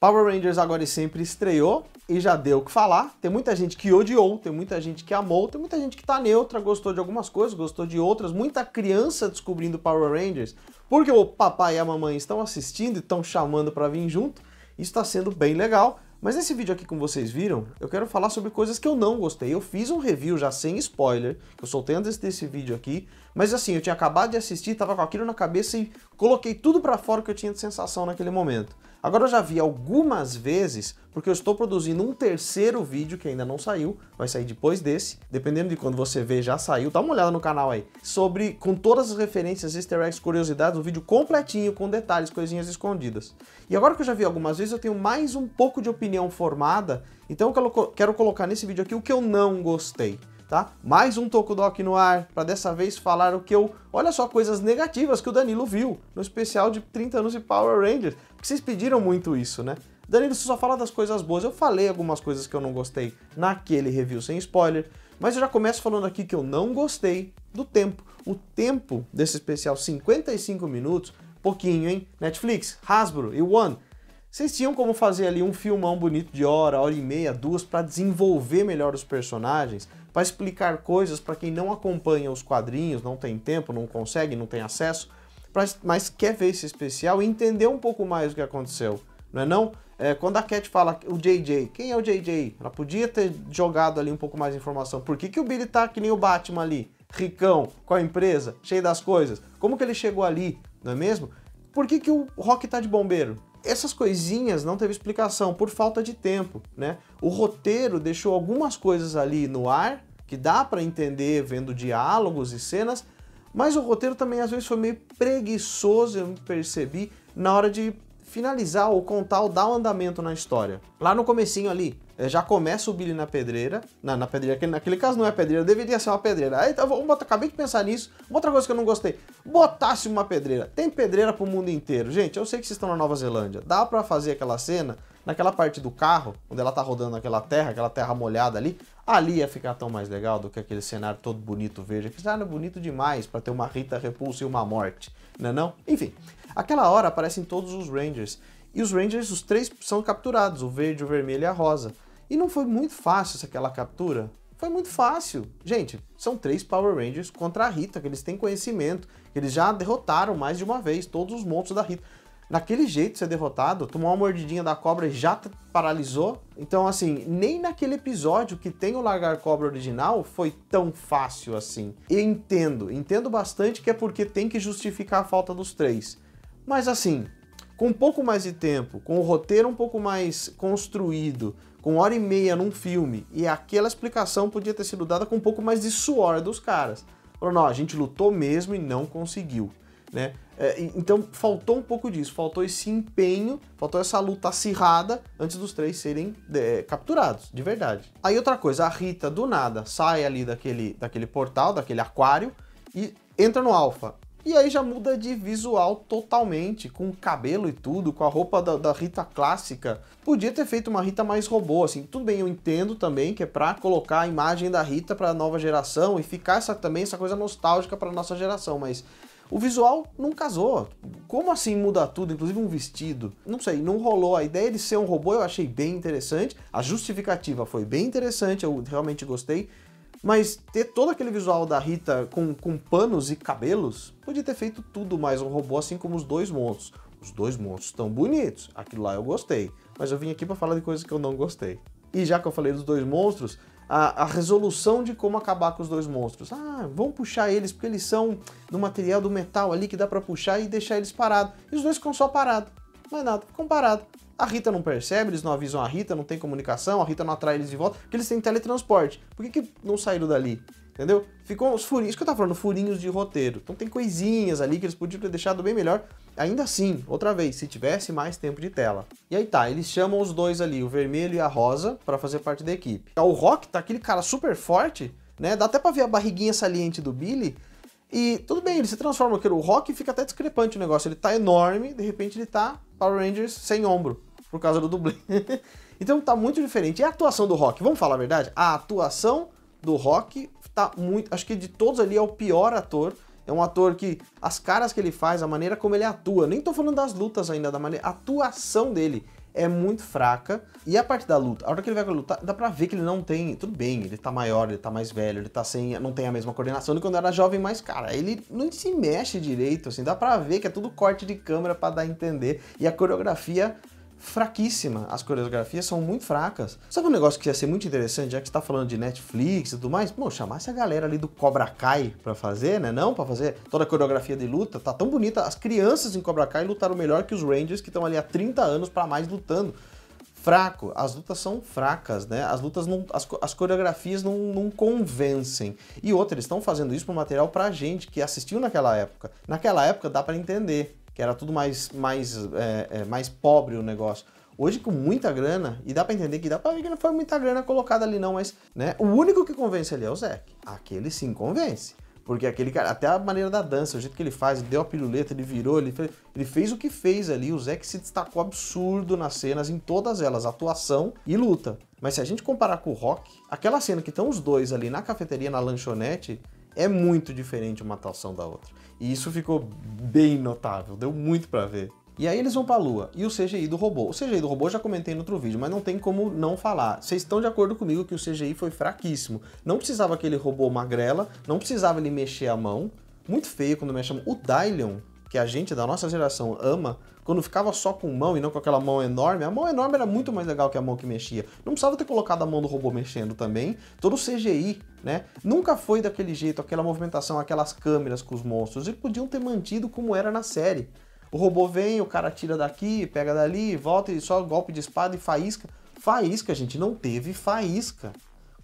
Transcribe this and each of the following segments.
Power Rangers agora e sempre estreou e já deu o que falar. Tem muita gente que odiou, tem muita gente que amou, tem muita gente que tá neutra, gostou de algumas coisas, gostou de outras. Muita criança descobrindo Power Rangers porque o papai e a mamãe estão assistindo e estão chamando para vir junto. Isso tá sendo bem legal. Mas nesse vídeo aqui, como vocês viram, eu quero falar sobre coisas que eu não gostei. Eu fiz um review já sem spoiler, que eu soltei antes desse vídeo aqui, mas assim, eu tinha acabado de assistir, tava com aquilo na cabeça e coloquei tudo para fora que eu tinha de sensação naquele momento. Agora eu já vi algumas vezes, porque eu estou produzindo um terceiro vídeo que ainda não saiu, vai sair depois desse, dependendo de quando você vê, já saiu, dá uma olhada no canal aí, sobre, com todas as referências, easter eggs, curiosidades, um vídeo completinho, com detalhes, coisinhas escondidas. E agora que eu já vi algumas vezes, eu tenho mais um pouco de opinião formada, então eu quero colocar nesse vídeo aqui o que eu não gostei tá? Mais um Tokudok no ar, para dessa vez falar o que eu... Olha só coisas negativas que o Danilo viu no especial de 30 anos de Power Rangers, porque vocês pediram muito isso, né? Danilo, você só fala das coisas boas. Eu falei algumas coisas que eu não gostei naquele review sem spoiler, mas eu já começo falando aqui que eu não gostei do tempo. O tempo desse especial, 55 minutos, pouquinho, hein? Netflix, Hasbro e One, vocês tinham como fazer ali um filmão bonito de hora, hora e meia, duas, para desenvolver melhor os personagens, para explicar coisas para quem não acompanha os quadrinhos, não tem tempo, não consegue, não tem acesso, pra, mas quer ver esse especial e entender um pouco mais o que aconteceu, não é não? É, quando a Cat fala o JJ, quem é o JJ? Ela podia ter jogado ali um pouco mais de informação. Por que, que o Billy tá que nem o Batman ali, ricão, com a empresa, cheio das coisas? Como que ele chegou ali, não é mesmo? Por que, que o Rock tá de bombeiro? essas coisinhas não teve explicação por falta de tempo, né? O roteiro deixou algumas coisas ali no ar que dá para entender vendo diálogos e cenas, mas o roteiro também às vezes foi meio preguiçoso, eu percebi na hora de finalizar ou contar ou dar um andamento na história. Lá no comecinho ali, é, já começa o Billy na pedreira. Na, na pedreira, naquele caso não é pedreira, deveria ser uma pedreira. Aí então, acabei de pensar nisso. Uma outra coisa que eu não gostei: botasse uma pedreira. Tem pedreira pro mundo inteiro. Gente, eu sei que vocês estão na Nova Zelândia. Dá para fazer aquela cena naquela parte do carro, onde ela tá rodando naquela terra, aquela terra molhada ali. Ali ia ficar tão mais legal do que aquele cenário todo bonito verde. Aquele cenário bonito demais para ter uma Rita Repulsa e uma morte, né não, não? Enfim, aquela hora aparecem todos os Rangers. E os Rangers, os três são capturados, o verde, o vermelho e a rosa. E não foi muito fácil aquela captura? Foi muito fácil. Gente, são três Power Rangers contra a Rita, que eles têm conhecimento, que eles já derrotaram mais de uma vez todos os monstros da Rita. Naquele jeito ser derrotado, tomou uma mordidinha da cobra e já paralisou. Então, assim, nem naquele episódio que tem o Largar Cobra original foi tão fácil assim. Eu entendo, entendo bastante que é porque tem que justificar a falta dos três. Mas assim, com um pouco mais de tempo, com o roteiro um pouco mais construído, com hora e meia num filme, e aquela explicação podia ter sido dada com um pouco mais de suor dos caras. Falou, não, a gente lutou mesmo e não conseguiu. Né? É, então faltou um pouco disso, faltou esse empenho, faltou essa luta acirrada antes dos três serem é, capturados, de verdade. Aí outra coisa, a Rita do nada sai ali daquele, daquele portal, daquele aquário e entra no Alpha. E aí já muda de visual totalmente, com o cabelo e tudo, com a roupa da, da Rita clássica. Podia ter feito uma Rita mais robô, assim. Tudo bem, eu entendo também que é pra colocar a imagem da Rita pra nova geração e ficar essa, também essa coisa nostálgica pra nossa geração, mas o visual não casou. Como assim muda tudo, inclusive um vestido? Não sei, não rolou. A ideia de ser um robô eu achei bem interessante. A justificativa foi bem interessante, eu realmente gostei. Mas ter todo aquele visual da Rita com, com panos e cabelos, podia ter feito tudo mais um robô, assim como os dois monstros. Os dois monstros estão bonitos, aquilo lá eu gostei, mas eu vim aqui para falar de coisas que eu não gostei. E já que eu falei dos dois monstros, a, a, resolução de como acabar com os dois monstros. Ah, vamos puxar eles porque eles são do material do metal ali que dá para puxar e deixar eles parados. E os dois ficam só parados. Mais é nada, ficam parados. A Rita não percebe, eles não avisam a Rita, não tem comunicação, a Rita não atrai eles de volta, porque eles têm teletransporte. Por que, que não saíram dali? Entendeu? Ficou os furinhos, isso que eu tava falando, furinhos de roteiro. Então tem coisinhas ali que eles podiam ter deixado bem melhor. Ainda assim, outra vez, se tivesse mais tempo de tela. E aí tá, eles chamam os dois ali, o vermelho e a rosa, para fazer parte da equipe. Tá, o Rock tá aquele cara super forte, né? Dá até pra ver a barriguinha saliente do Billy. E tudo bem, ele se transforma aquilo. O Rock fica até discrepante o negócio. Ele tá enorme, de repente ele tá Power Rangers sem ombro por causa do dublê. então tá muito diferente. E a atuação do Rock, vamos falar a verdade? A atuação do Rock tá muito. Acho que de todos ali é o pior ator. É um ator que as caras que ele faz, a maneira como ele atua, nem tô falando das lutas ainda, da maneira. A atuação dele é muito fraca. E a parte da luta, a hora que ele vai lutar, dá pra ver que ele não tem. Tudo bem, ele tá maior, ele tá mais velho, ele tá sem. Não tem a mesma coordenação do que quando era jovem, mas, cara, ele não se mexe direito, assim. Dá pra ver que é tudo corte de câmera para dar a entender. E a coreografia fraquíssima. As coreografias são muito fracas. Sabe um negócio que ia ser muito interessante, já que está falando de Netflix e tudo mais? Bom, chamasse a galera ali do Cobra Kai para fazer, né? Não, para fazer toda a coreografia de luta. Tá tão bonita. As crianças em Cobra Kai lutaram melhor que os Rangers que estão ali há 30 anos para mais lutando fraco, as lutas são fracas, né? As lutas não, as, as coreografias não, não convencem. E outra, eles estão fazendo isso pro material pra gente que assistiu naquela época. Naquela época dá para entender que era tudo mais, mais, é, é, mais pobre o negócio. Hoje, com muita grana, e dá para entender que dá para ver que não foi muita grana colocada ali, não, mas né, o único que convence ali é o Zeke. Aquele sim convence. Porque aquele cara, até a maneira da dança, o jeito que ele faz, ele deu a piruleta, ele virou, ele fez, ele fez o que fez ali. O Zeke se destacou absurdo nas cenas, em todas elas, atuação e luta. Mas se a gente comparar com o Rock, aquela cena que estão os dois ali na cafeteria, na lanchonete, é muito diferente uma atuação da outra. E isso ficou bem notável, deu muito para ver. E aí eles vão para a Lua, e o CGI do robô. O CGI do robô eu já comentei no outro vídeo, mas não tem como não falar. Vocês estão de acordo comigo que o CGI foi fraquíssimo. Não precisava aquele robô magrela, não precisava ele mexer a mão. Muito feio quando mexe a mão. O Dylion, que a gente da nossa geração ama, quando ficava só com mão e não com aquela mão enorme, a mão enorme era muito mais legal que a mão que mexia. Não precisava ter colocado a mão do robô mexendo também. Todo CGI, né? Nunca foi daquele jeito, aquela movimentação, aquelas câmeras com os monstros. E podiam ter mantido como era na série. O robô vem, o cara tira daqui, pega dali, volta e só golpe de espada e faísca. Faísca, gente, não teve faísca.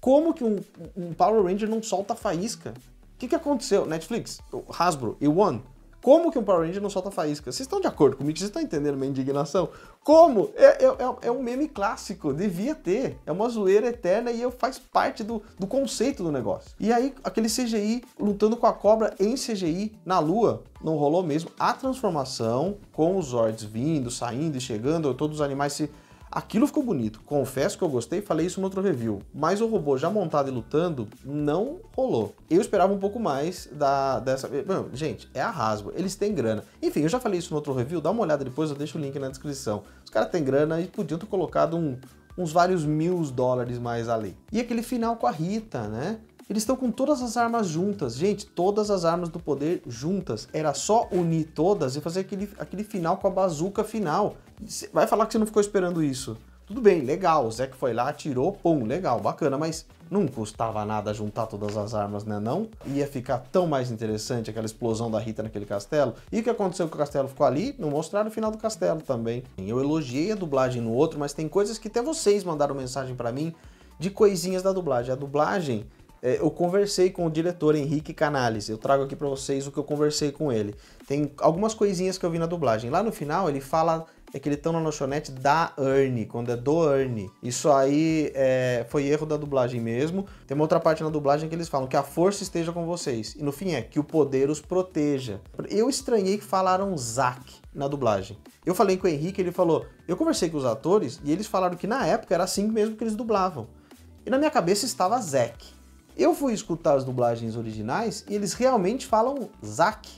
Como que um, um Power Ranger não solta faísca? O que, que aconteceu? Netflix, Hasbro e One, como que um Power Ranger não solta faísca? Vocês estão de acordo comigo? Vocês estão entendendo minha indignação? Como? É, é, é, é um meme clássico, devia ter. É uma zoeira eterna e faz parte do, do conceito do negócio. E aí, aquele CGI lutando com a cobra em CGI na lua, não rolou mesmo. A transformação com os Zords vindo, saindo e chegando, todos os animais se Aquilo ficou bonito. Confesso que eu gostei, falei isso no outro review. Mas o robô já montado e lutando não rolou. Eu esperava um pouco mais da dessa. Bom, gente, é a Hasbro, eles têm grana. Enfim, eu já falei isso no outro review, dá uma olhada depois, eu deixo o link na descrição. Os caras têm grana e podiam ter colocado um, uns vários mil dólares mais ali. E aquele final com a Rita, né? Eles estão com todas as armas juntas, gente, todas as armas do poder juntas. Era só unir todas e fazer aquele, aquele final com a bazuca final. Vai falar que você não ficou esperando isso. Tudo bem, legal, o Zeke foi lá, atirou, pum, legal, bacana, mas não custava nada juntar todas as armas, né não? Ia ficar tão mais interessante aquela explosão da Rita naquele castelo. E o que aconteceu que o castelo ficou ali? Não mostraram o final do castelo também. Eu elogiei a dublagem no outro, mas tem coisas que até vocês mandaram mensagem para mim de coisinhas da dublagem. A dublagem, é, eu conversei com o diretor Henrique Canales. Eu trago aqui para vocês o que eu conversei com ele. Tem algumas coisinhas que eu vi na dublagem. Lá no final ele fala é que eles estão na lanchonete da Ernie, quando é do Ernie. Isso aí é, foi erro da dublagem mesmo. Tem uma outra parte na dublagem que eles falam que a força esteja com vocês. E no fim é que o poder os proteja. Eu estranhei que falaram Zack na dublagem. Eu falei com o Henrique, ele falou, eu conversei com os atores e eles falaram que na época era assim mesmo que eles dublavam. E na minha cabeça estava Zack. Eu fui escutar as dublagens originais e eles realmente falam Zack.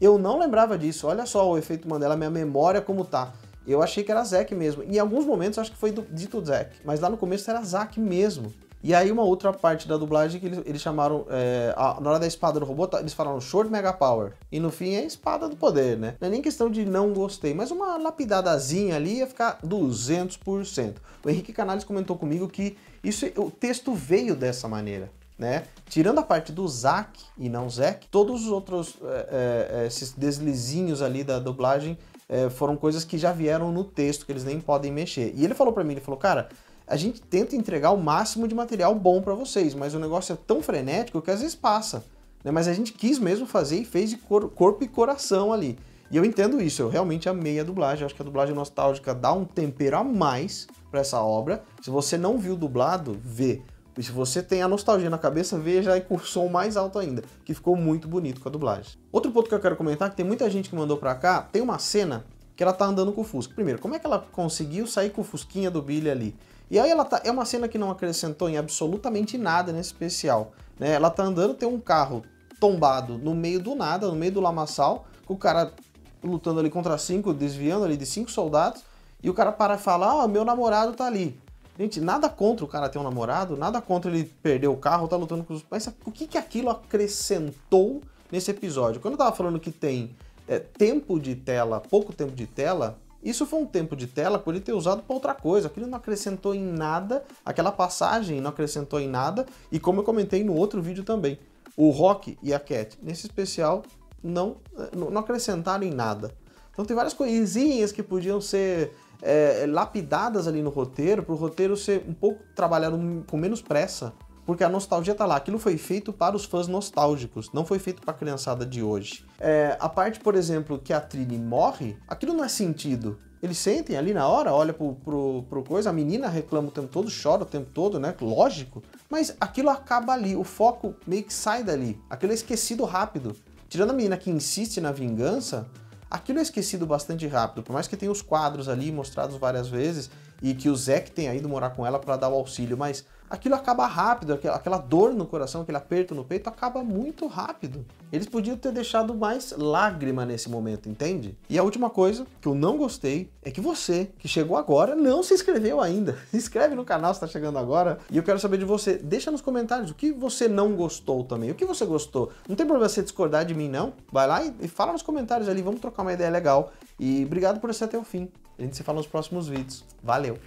Eu não lembrava disso. Olha só o efeito Mandela, minha memória como tá. Eu achei que era Zack mesmo. Em alguns momentos acho que foi dito Zack, mas lá no começo era Zack mesmo. E aí uma outra parte da dublagem que eles, eles chamaram, é, a, na hora da espada do robô, tá, eles falaram Short Mega Power. E no fim é espada do poder, né? Não é nem questão de não gostei, mas uma lapidadazinha ali ia ficar 200%. O Henrique Canales comentou comigo que isso, o texto veio dessa maneira. Né? Tirando a parte do Zack e não Zack, todos os outros é, é, é esses deslizinhos ali da dublagem é, foram coisas que já vieram no texto, que eles nem podem mexer. E ele falou para mim, ele falou, cara, a gente tenta entregar o máximo de material bom para vocês, mas o negócio é tão frenético que às vezes passa. Né? Mas a gente quis mesmo fazer e fez de cor, corpo e coração ali. E eu entendo isso, eu realmente amei a dublagem, eu acho que a dublagem nostálgica dá um tempero a mais para essa obra. Se você não viu dublado, vê e se você tem a nostalgia na cabeça, veja aí com som mais alto ainda, que ficou muito bonito com a dublagem. Outro ponto que eu quero comentar, que tem muita gente que mandou pra cá, tem uma cena que ela tá andando com o Fusca. Primeiro, como é que ela conseguiu sair com o Fusquinha do Billy ali? E aí ela tá, é uma cena que não acrescentou em absolutamente nada nesse especial. Né? Ela tá andando, tem um carro tombado no meio do nada, no meio do lamaçal, com o cara lutando ali contra cinco, desviando ali de cinco soldados, e o cara para e fala, ó, oh, ah, meu namorado tá ali. Gente, nada contra o cara ter um namorado, nada contra ele perder o carro, tá lutando com os. Mas o que, que aquilo acrescentou nesse episódio? Quando eu tava falando que tem é, tempo de tela, pouco tempo de tela, isso foi um tempo de tela por ele ter usado para outra coisa. Aquilo não acrescentou em nada, aquela passagem não acrescentou em nada, e como eu comentei no outro vídeo também, o Rock e a Cat, nesse especial, não, é, não acrescentaram em nada. Então tem várias coisinhas que podiam ser é, lapidadas ali no roteiro, para o roteiro ser um pouco trabalhado com menos pressa, porque a nostalgia tá lá. Aquilo foi feito para os fãs nostálgicos, não foi feito para a criançada de hoje. É, a parte, por exemplo, que a Trini morre, aquilo não é sentido. Eles sentem ali na hora, olha pro, pro, pro coisa, a menina reclama o tempo todo, chora o tempo todo, né? Lógico. Mas aquilo acaba ali, o foco meio que sai dali. Aquilo é esquecido rápido. Tirando a menina que insiste na vingança, aquilo é esquecido bastante rápido, por mais que tenha os quadros ali mostrados várias vezes e que o Zack tenha ido morar com ela para dar o auxílio, mas aquilo acaba rápido, aquela dor no coração, aquele aperto no peito acaba muito rápido. Eles podiam ter deixado mais lágrima nesse momento, entende? E a última coisa que eu não gostei é que você, que chegou agora, não se inscreveu ainda. Se inscreve no canal se está chegando agora. E eu quero saber de você. Deixa nos comentários o que você não gostou também. O que você gostou? Não tem problema você discordar de mim, não. Vai lá e, e fala nos comentários ali. Vamos trocar uma ideia legal. E obrigado por assistir até o fim. A gente se fala nos próximos vídeos. Valeu!